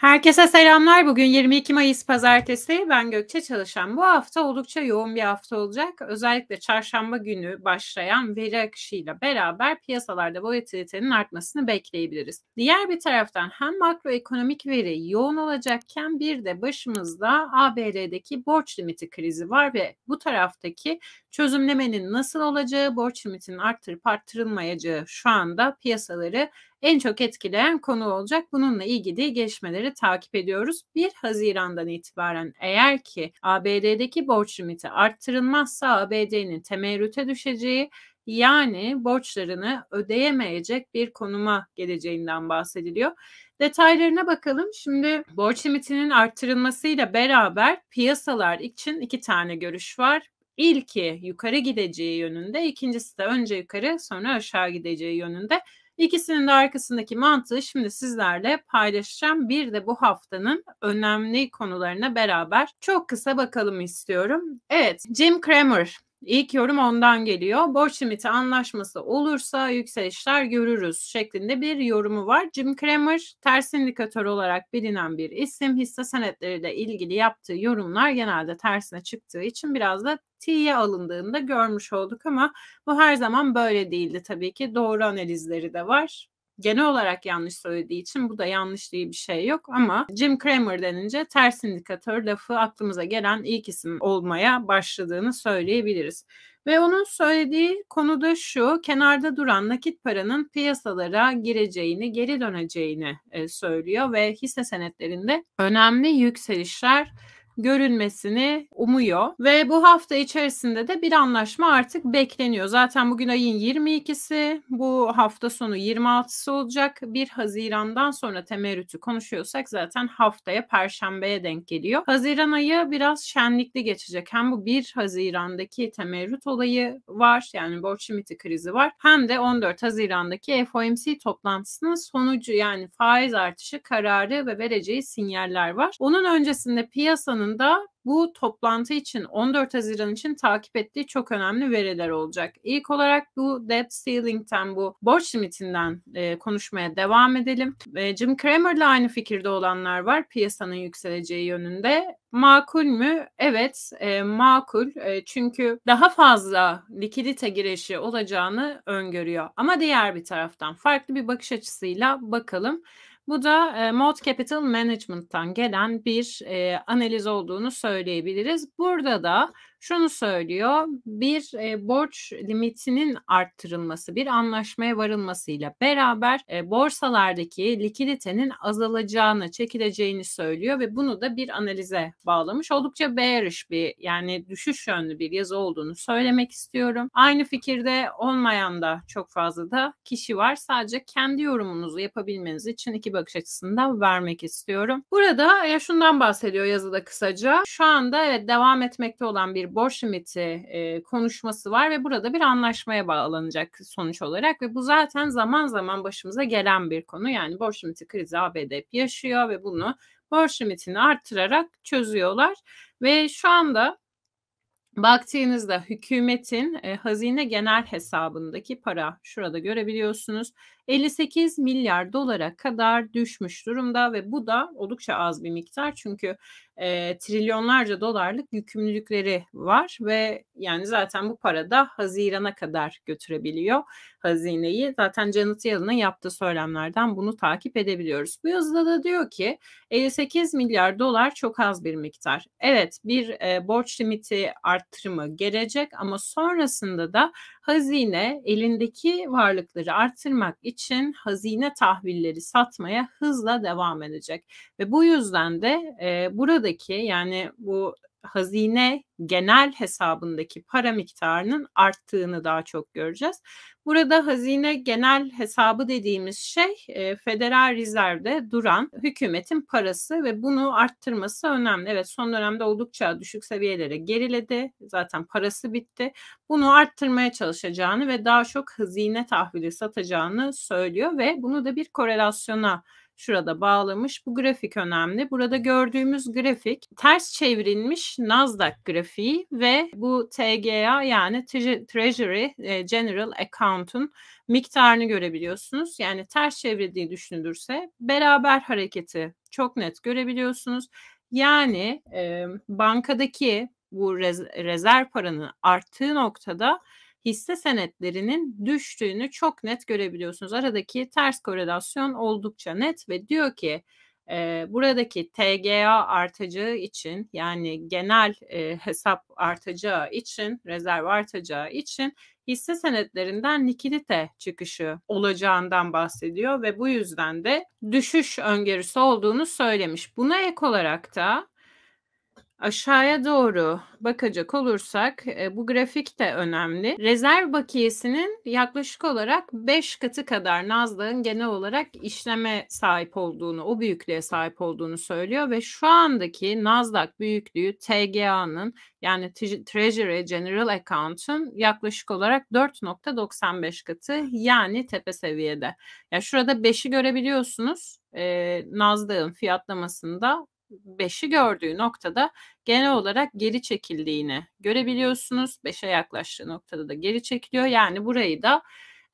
Herkese selamlar. Bugün 22 Mayıs Pazartesi. Ben Gökçe Çalışan. Bu hafta oldukça yoğun bir hafta olacak. Özellikle çarşamba günü başlayan veri akışıyla beraber piyasalarda volatilitenin artmasını bekleyebiliriz. Diğer bir taraftan hem makroekonomik veri yoğun olacakken bir de başımızda ABD'deki borç limiti krizi var ve bu taraftaki çözümlemenin nasıl olacağı, borç limitinin arttırıp arttırılmayacağı şu anda piyasaları en çok etkileyen konu olacak. Bununla ilgili gelişmeleri takip ediyoruz. 1 Haziran'dan itibaren eğer ki ABD'deki borç limiti arttırılmazsa ABD'nin temerrüte düşeceği yani borçlarını ödeyemeyecek bir konuma geleceğinden bahsediliyor. Detaylarına bakalım. Şimdi borç limitinin arttırılmasıyla beraber piyasalar için iki tane görüş var. İlki yukarı gideceği yönünde, ikincisi de önce yukarı sonra aşağı gideceği yönünde. İkisinin de arkasındaki mantığı şimdi sizlerle paylaşacağım. Bir de bu haftanın önemli konularına beraber çok kısa bakalım istiyorum. Evet, Jim Cramer İlk yorum ondan geliyor. Borç limiti anlaşması olursa yükselişler görürüz şeklinde bir yorumu var. Jim Cramer ters indikatör olarak bilinen bir isim. Hisse senetleriyle ilgili yaptığı yorumlar genelde tersine çıktığı için biraz da T'ye alındığında görmüş olduk ama bu her zaman böyle değildi tabii ki. Doğru analizleri de var. Genel olarak yanlış söylediği için bu da yanlış diye bir şey yok ama Jim Cramer denince ters indikatör lafı aklımıza gelen ilk isim olmaya başladığını söyleyebiliriz. Ve onun söylediği konu da şu, kenarda duran nakit paranın piyasalara gireceğini, geri döneceğini e, söylüyor ve hisse senetlerinde önemli yükselişler görünmesini umuyor ve bu hafta içerisinde de bir anlaşma artık bekleniyor. Zaten bugün ayın 22'si, bu hafta sonu 26'sı olacak. 1 Haziran'dan sonra temerrütü konuşuyorsak zaten haftaya perşembeye denk geliyor. Haziran ayı biraz şenlikli geçecek. Hem bu 1 Haziran'daki temerrüt olayı var yani borç limiti krizi var. Hem de 14 Haziran'daki FOMC toplantısının sonucu yani faiz artışı kararı ve vereceği sinyaller var. Onun öncesinde piyasanın Başbakan'ın da bu toplantı için 14 Haziran için takip ettiği çok önemli veriler olacak. İlk olarak bu debt ceiling'ten bu borç limitinden e, konuşmaya devam edelim. E, Jim Cramer'la aynı fikirde olanlar var piyasanın yükseleceği yönünde. Makul mü? Evet e, makul e, çünkü daha fazla likidite girişi olacağını öngörüyor. Ama diğer bir taraftan farklı bir bakış açısıyla bakalım. Bu da e, Mod Capital Management'tan gelen bir e, analiz olduğunu söyleyebiliriz. Burada da şunu söylüyor. Bir e, borç limitinin arttırılması, bir anlaşmaya varılmasıyla beraber e, borsalardaki likiditenin azalacağını, çekileceğini söylüyor ve bunu da bir analize bağlamış. Oldukça bearish bir yani düşüş yönlü bir yazı olduğunu söylemek istiyorum. Aynı fikirde olmayan da çok fazla da kişi var. Sadece kendi yorumunuzu yapabilmeniz için iki bakış açısından vermek istiyorum. Burada ya şundan bahsediyor yazıda kısaca. Şu anda evet devam etmekte olan bir borç limiti e, konuşması var ve burada bir anlaşmaya bağlanacak sonuç olarak ve bu zaten zaman zaman başımıza gelen bir konu. Yani borç limiti krizi ABD hep yaşıyor ve bunu borç limitini artırarak çözüyorlar ve şu anda baktığınızda hükümetin e, hazine genel hesabındaki para şurada görebiliyorsunuz 58 milyar dolara kadar düşmüş durumda ve bu da oldukça az bir miktar çünkü e, trilyonlarca dolarlık yükümlülükleri var ve yani zaten bu para da Haziran'a kadar götürebiliyor hazineyi. Zaten Janet Yellen'ın yaptığı söylemlerden bunu takip edebiliyoruz. Bu yazıda da diyor ki 58 milyar dolar çok az bir miktar. Evet bir e, borç limiti arttırımı gelecek ama sonrasında da Hazine elindeki varlıkları artırmak için hazine tahvilleri satmaya hızla devam edecek ve bu yüzden de e, buradaki yani bu hazine genel hesabındaki para miktarının arttığını daha çok göreceğiz. Burada hazine genel hesabı dediğimiz şey e, Federal Reserve'de duran hükümetin parası ve bunu arttırması önemli. Evet son dönemde oldukça düşük seviyelere geriledi. Zaten parası bitti. Bunu arttırmaya çalışacağını ve daha çok hazine tahvili satacağını söylüyor ve bunu da bir korelasyona şurada bağlamış. Bu grafik önemli. Burada gördüğümüz grafik ters çevrilmiş Nasdaq grafiği ve bu TGA yani Treasury e, General Account'un miktarını görebiliyorsunuz. Yani ters çevrildiği düşünülürse beraber hareketi çok net görebiliyorsunuz. Yani e, bankadaki bu rez rezerv paranın arttığı noktada hisse senetlerinin düştüğünü çok net görebiliyorsunuz. Aradaki ters korelasyon oldukça net ve diyor ki buradaki TGA artacağı için yani genel hesap artacağı için rezerv artacağı için hisse senetlerinden likidite çıkışı olacağından bahsediyor ve bu yüzden de düşüş öngörüsü olduğunu söylemiş. Buna ek olarak da Aşağıya doğru bakacak olursak e, bu grafik de önemli. Rezerv bakiyesinin yaklaşık olarak 5 katı kadar Nasdaq'ın genel olarak işleme sahip olduğunu, o büyüklüğe sahip olduğunu söylüyor ve şu andaki Nasdaq büyüklüğü TGA'nın yani Treasury General Account'un yaklaşık olarak 4.95 katı yani tepe seviyede. Ya yani şurada 5'i görebiliyorsunuz. E, Nasdaq'ın fiyatlamasında 5'i gördüğü noktada genel olarak geri çekildiğini görebiliyorsunuz. 5'e yaklaştığı noktada da geri çekiliyor. Yani burayı da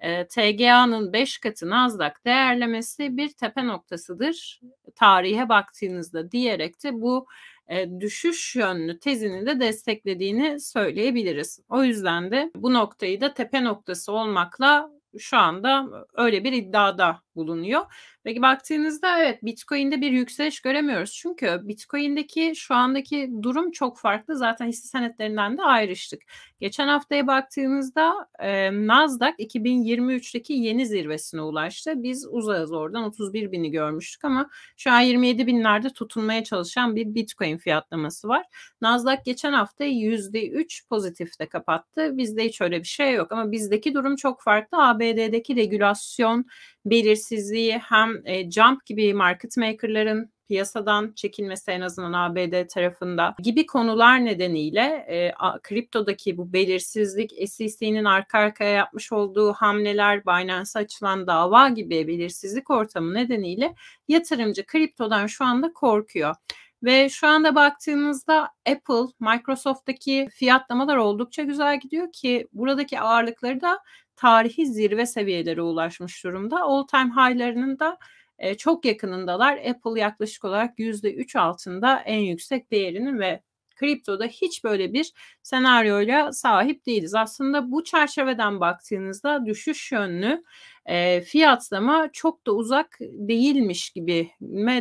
e, TGA'nın 5 katı Nasdaq değerlemesi bir tepe noktasıdır tarihe baktığınızda diyerek de bu e, düşüş yönlü tezini de desteklediğini söyleyebiliriz. O yüzden de bu noktayı da tepe noktası olmakla şu anda öyle bir iddiada bulunuyor. Peki baktığınızda evet Bitcoin'de bir yükseliş göremiyoruz. Çünkü Bitcoin'deki şu andaki durum çok farklı. Zaten hisse senetlerinden de ayrıştık. Geçen haftaya baktığımızda e, Nasdaq 2023'teki yeni zirvesine ulaştı. Biz uzağız oradan 31 bini görmüştük ama şu an 27 binlerde tutunmaya çalışan bir Bitcoin fiyatlaması var. Nasdaq geçen hafta %3 pozitifte kapattı. Bizde hiç öyle bir şey yok ama bizdeki durum çok farklı. ABD'deki regülasyon belirsiz dengesizliği hem e, Jump gibi market makerların piyasadan çekilmesi en azından ABD tarafında gibi konular nedeniyle e, a, kriptodaki bu belirsizlik SEC'nin arka arkaya yapmış olduğu hamleler, Binance'a açılan dava gibi belirsizlik ortamı nedeniyle yatırımcı kriptodan şu anda korkuyor. Ve şu anda baktığınızda Apple, Microsoft'taki fiyatlamalar oldukça güzel gidiyor ki buradaki ağırlıkları da tarihi zirve seviyelere ulaşmış durumda. All time high'larının da e, çok yakınındalar. Apple yaklaşık olarak %3 altında en yüksek değerinin ve kriptoda hiç böyle bir senaryoyla sahip değiliz. Aslında bu çerçeveden baktığınızda düşüş yönlü e, fiyatlama çok da uzak değilmiş gibi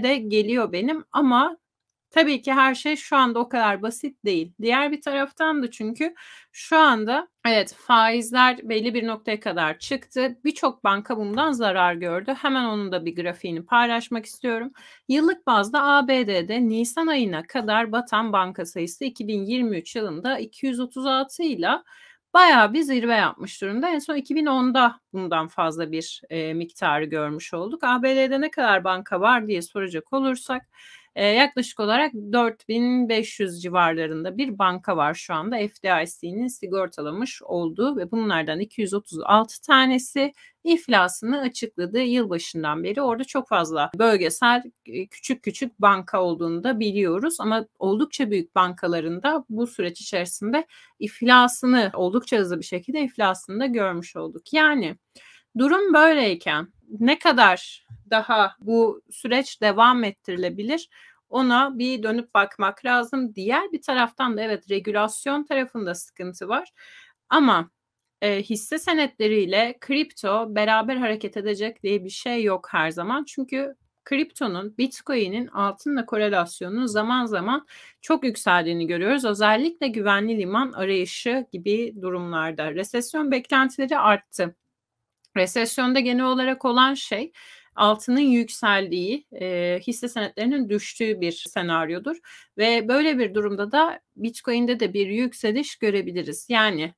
de geliyor benim ama Tabii ki her şey şu anda o kadar basit değil. Diğer bir taraftan da çünkü şu anda evet faizler belli bir noktaya kadar çıktı. Birçok banka bundan zarar gördü. Hemen onun da bir grafiğini paylaşmak istiyorum. Yıllık bazda ABD'de Nisan ayına kadar batan banka sayısı 2023 yılında 236 ile bayağı bir zirve yapmış durumda. En son 2010'da bundan fazla bir e, miktarı görmüş olduk. ABD'de ne kadar banka var diye soracak olursak ee, yaklaşık olarak 4500 civarlarında bir banka var şu anda FDIC'nin sigortalamış olduğu ve bunlardan 236 tanesi iflasını açıkladı yılbaşından beri. Orada çok fazla bölgesel e, küçük küçük banka olduğunu da biliyoruz ama oldukça büyük bankalarında bu süreç içerisinde iflasını oldukça hızlı bir şekilde iflasını da görmüş olduk. Yani durum böyleyken ne kadar daha bu süreç devam ettirilebilir? ona bir dönüp bakmak lazım. Diğer bir taraftan da evet regülasyon tarafında sıkıntı var. Ama e, hisse senetleriyle kripto beraber hareket edecek diye bir şey yok her zaman. Çünkü kriptonun, bitcoin'in altınla korelasyonunun zaman zaman çok yükseldiğini görüyoruz. Özellikle güvenli liman arayışı gibi durumlarda. Resesyon beklentileri arttı. Resesyonda genel olarak olan şey altının yükseldiği, e, hisse senetlerinin düştüğü bir senaryodur. Ve böyle bir durumda da Bitcoin'de de bir yükseliş görebiliriz. Yani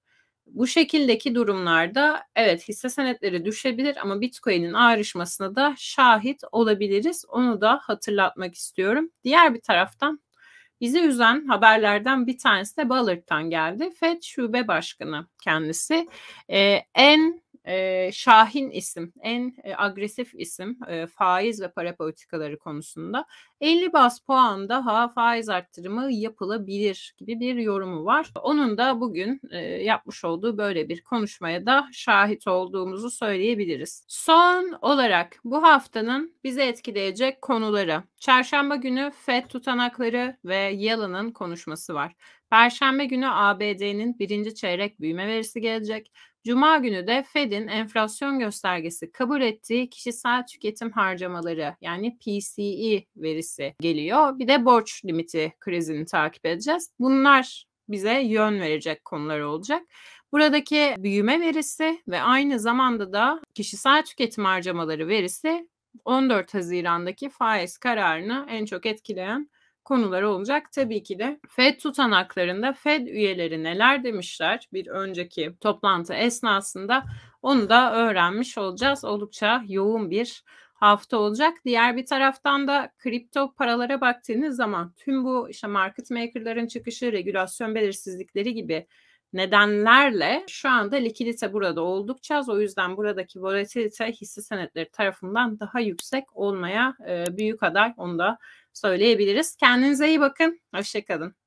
bu şekildeki durumlarda evet hisse senetleri düşebilir ama Bitcoin'in ayrışmasına da şahit olabiliriz. Onu da hatırlatmak istiyorum. Diğer bir taraftan bizi üzen haberlerden bir tanesi de Ballard'dan geldi. Fed Şube Başkanı kendisi. Ee, en e, şahin isim, en e, agresif isim e, faiz ve para politikaları konusunda 50 bas puan daha faiz arttırımı yapılabilir gibi bir yorumu var. Onun da bugün e, yapmış olduğu böyle bir konuşmaya da şahit olduğumuzu söyleyebiliriz. Son olarak bu haftanın bize etkileyecek konuları. Çarşamba günü FED tutanakları ve Yalın'ın konuşması var. Perşembe günü ABD'nin birinci çeyrek büyüme verisi gelecek. Cuma günü de Fed'in enflasyon göstergesi kabul ettiği kişisel tüketim harcamaları yani PCE verisi geliyor. Bir de borç limiti krizini takip edeceğiz. Bunlar bize yön verecek konular olacak. Buradaki büyüme verisi ve aynı zamanda da kişisel tüketim harcamaları verisi 14 Haziran'daki faiz kararını en çok etkileyen konular olacak tabii ki de. Fed tutanaklarında Fed üyeleri neler demişler bir önceki toplantı esnasında onu da öğrenmiş olacağız. Oldukça yoğun bir hafta olacak. Diğer bir taraftan da kripto paralara baktığınız zaman tüm bu işte market makerların çıkışı, regülasyon belirsizlikleri gibi nedenlerle şu anda likidite burada oldukça az. O yüzden buradaki volatilite hisse senetleri tarafından daha yüksek olmaya e, büyük aday. Onu da söyleyebiliriz. Kendinize iyi bakın. Hoşçakalın.